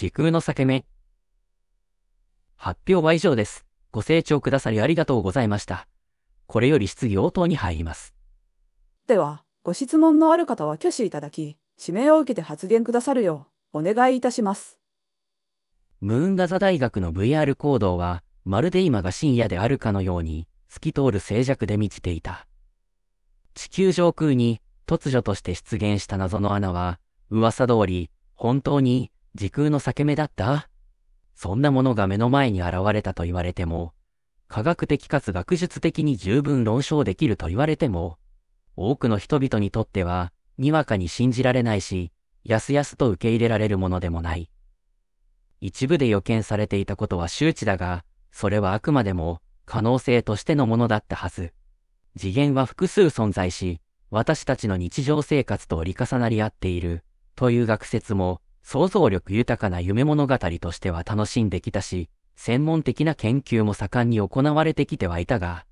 時空の裂け目。発表は以上です。ご清聴くださりありがとうございました。これより質疑応答に入ります。では、ご質問のある方は挙手いただき、指名を受けて発言くださるよう、お願いいたします。ムーンガザ大学の VR 行動は、まるで今が深夜であるかのように、透き通る静寂で満ちていた。地球上空に突如として出現した謎の穴は、噂通り、本当に時空の裂け目だったそんなものが目の前に現れたと言われても、科学的かつ学術的に十分論証できると言われても、多くの人々にとっては、にわかに信じられないし、やすやすと受け入れられるものでもない。一部で予見されていたことは周知だが、それはあくまでも可能性としてのものだったはず。次元は複数存在し、私たちの日常生活と折り重なり合っている、という学説も、想像力豊かな夢物語としては楽しんできたし、専門的な研究も盛んに行われてきてはいたが、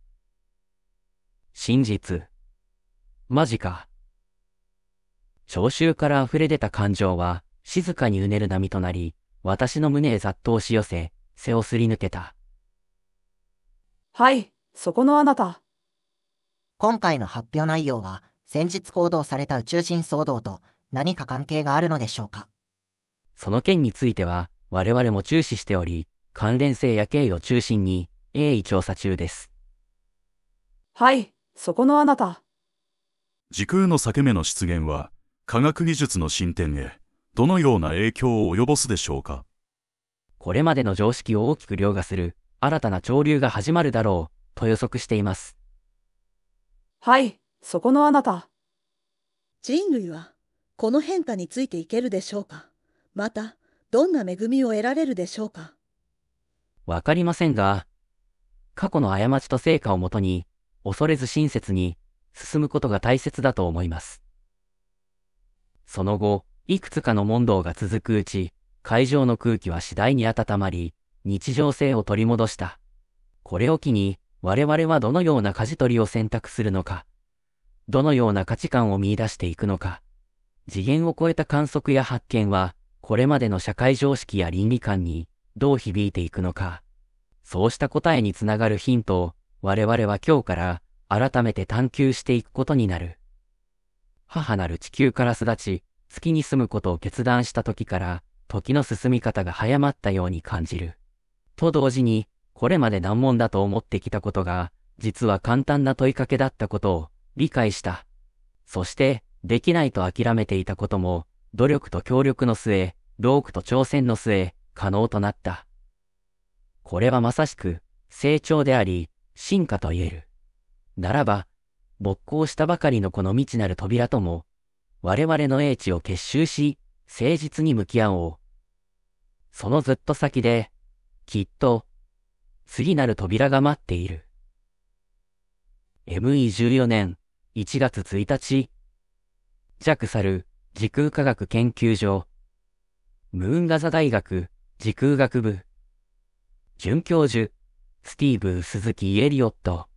真実。マジか。聴衆から溢れ出た感情は、静かにうねる波となり、私の胸へざっと押し寄せ、背をすり抜けた。はい、そこのあなた。今回の発表内容は、先日行動された宇宙人騒動と何か関係があるのでしょうかその件については、我々も注視しており、関連性や経緯を中心に、鋭意調査中です。はい、そこのあなた。時空の裂け目の出現は、科学技術の進展へ、どのような影響を及ぼすでしょうかこれまでの常識を大きく凌駕する、新たな潮流が始まるだろう、と予測しています。はい、そこのあなた。人類は、この変化についていけるでしょうかまた、どんな恵みを得られるでしょうか。わかりませんが、過去の過ちと成果をもとに、恐れず親切に進むことが大切だと思います。その後、いくつかの問答が続くうち、会場の空気は次第に温まり、日常性を取り戻した。これを機に、我々はどのような舵取りを選択するのか、どのような価値観を見出していくのか、次元を超えた観測や発見は、これまでの社会常識や倫理観にどう響いていくのか、そうした答えにつながるヒントを我々は今日から改めて探求していくことになる。母なる地球から育ち、月に住むことを決断した時から、時の進み方が早まったように感じる。と同時に、これまで難問だと思ってきたことが、実は簡単な問いかけだったことを理解した。そして、できないと諦めていたことも、努力と協力の末、ロークと挑戦の末、可能となった。これはまさしく、成長であり、進化と言える。ならば、勃興したばかりのこの未知なる扉とも、我々の英知を結集し、誠実に向き合おう。そのずっと先で、きっと、次なる扉が待っている。ME14 年1月1日、ジャクサル時空科学研究所ムーンガザ大学時空学部准教授スティーブ・鈴木エリオット